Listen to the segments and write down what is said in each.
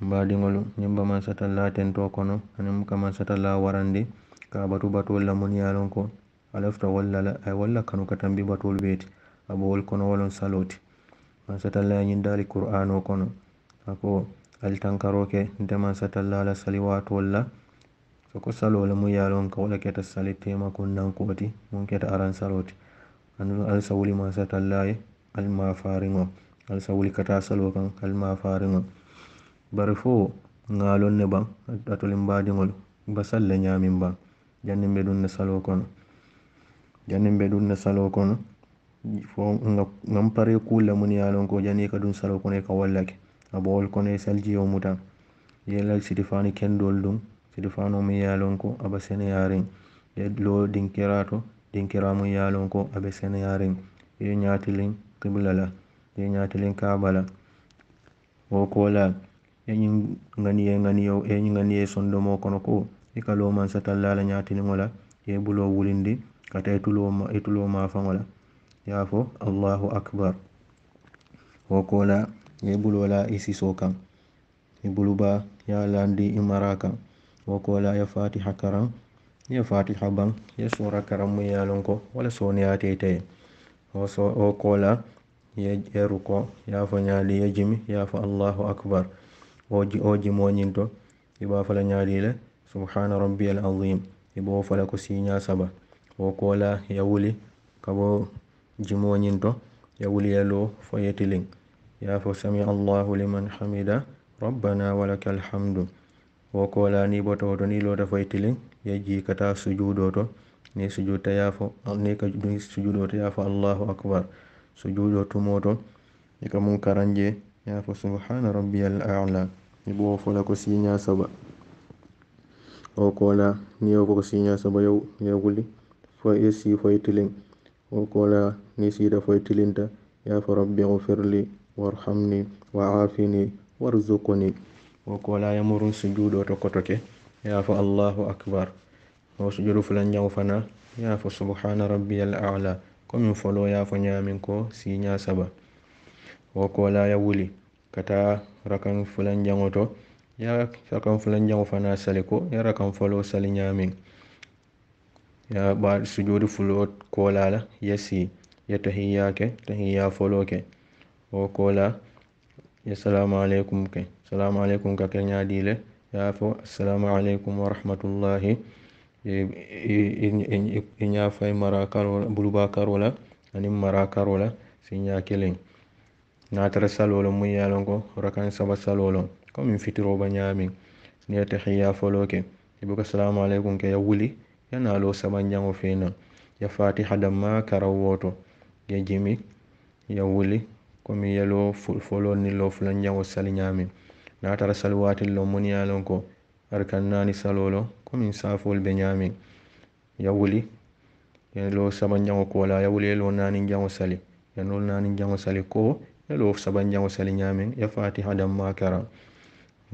Baadiŋolu ñiŋ maŋ satala tentoo kono aniŋ buka maŋ la warandi ka a batu batuolu la munnu ye a loŋ ko a lafita wolu la le, a ye wolu la kanu ka tanbi batuolu bee ti, a be wolu kono wo loŋ saloo ti. Maŋ satala ye ñiŋ daali kurianoo kono, a ko ali tankaroo ke nte maŋ satala la sali waatoolu la, a ko saloo lemu ye a loŋ ko wo le keta sali teema kundankuo ti muŋ keta araŋ saloo ti, aduŋ ali se wuli maŋ satala ye ali maafariŋo, ali se wuli ka taa saloo kaŋ ali maafariŋo. bari fuu ŋaalol ne baŋ atolimbaadiŋol basalle ñaamin baŋ janninbe ɗum ne salo kono janninbe ɗum ne salo kono fo ŋan pari kuulla mun ye lon ko jani ka ɗum salo kono e ka wallake abowol kono ye saljiyo mutan yela sitifaani kendol ɗum sitifaano mun ye lon ko aba sene yaariŋ ye loo dinkira to dinkira mun ye lon ko abe sene yaariŋ ye ñaatiliŋ kibla la ye ñaatiliŋ kaaba la wo koola eñin ŋaniye ŋaniyo eñin ŋaniye sondomo kono ko i e ka loo mansata lala ñatinio la ye bulo wulindi kata itulo mafaŋo e la ye a fo allahu akbar wo ko la ye bulo la i siso kaŋ e i buluba ye a landi i mara kaŋ wo ko la ye fatiha karaŋ ye fatiha baŋ ye sora karanmu ye a loŋ ko wala soniyate ite ye wo ko la ye ruko ye a fo ñaali ye jimi ye a fo allahu akbar oji moñinto iɓa fala ñalile subhana rabbi al azim iɓo fala ko siña saba o kola yawuli kabo jimoñinto yawuli yalo foyetiling yafo sami allahu liman hamida rabbana walaka alhamdu o kola ni botowoto ni lota foytiling yejji kata sujudoto ni sujudta yafo ni ka sujudoto yafo allahu akbar sujudo tumoto ika munkaranje Ya yafa subhana rabbiyal a'la wafo fola ko ya saba o kola ni ya kusi ya saba yau ya guli fa isi fa o kola ni si da faitilinta ya fi rabbi ghfirli warhamni war warzuqni o kola ya ju da to kotoke fi allahu akbar o sujudu fulan yau fana yafa subhana rabbiyal a'la komin folo yafa nyamin ko ya saba wo koolaya wuli ka rakan fulan jaŋo to ye rakan fulan jaŋo fana sali ko rakan foloo sali ñaamiŋ ye ba sujuudi fuloo koola la ye sii ye tahiya ke tahiya foloo ke wo koola ye salamu aleykum ke salamu aleykum ka ke ñaadii le fo assalamu aleykum warahmatullahi i ñaa mara karo buluba karo la aniŋ mara karo la si natara salwolo mu ye lon ko rakan saba salwolo komin fitiroba ñaamin ni ye tehiya folo ke i buka salamu aleykum ke ya wuli ya naalo saba jango fena ya fatiha damma kara woto ya jimi ya wuli komi ye lo folo ni lo fulan jango sali ñaamin natara sali watin lo mun ye lon ko arkan naani salwolo komin safol be ñaamin ya wuli ya lo saba ya wuli ye lo naani sali ya nol naani jango sali ko lelo sabanjaŋo sali ñaameŋ ye fatiha damma kara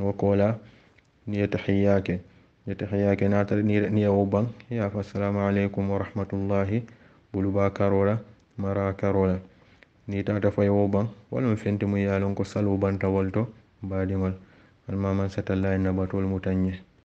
wo kola ni ye ye tahiya ke naatara wo baŋ ye assalamu aleykum wa rahmatullahi bulubaa mara karo ni taata fo ye wo baŋ walaŋ fenti muŋ ye a loŋ ko saloo banta wol to baadiŋol almamaŋ satallahi nabatol mutaŋ je